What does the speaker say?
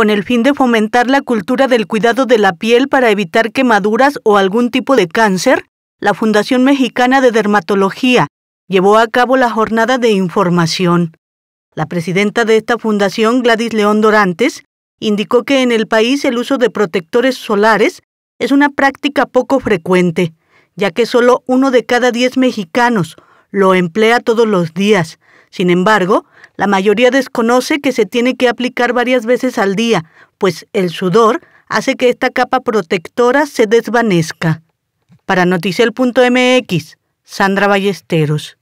con el fin de fomentar la cultura del cuidado de la piel para evitar quemaduras o algún tipo de cáncer, la Fundación Mexicana de Dermatología llevó a cabo la jornada de información. La presidenta de esta fundación, Gladys León Dorantes, indicó que en el país el uso de protectores solares es una práctica poco frecuente, ya que solo uno de cada diez mexicanos lo emplea todos los días. Sin embargo, la mayoría desconoce que se tiene que aplicar varias veces al día, pues el sudor hace que esta capa protectora se desvanezca. Para Noticel.mx, Sandra Ballesteros.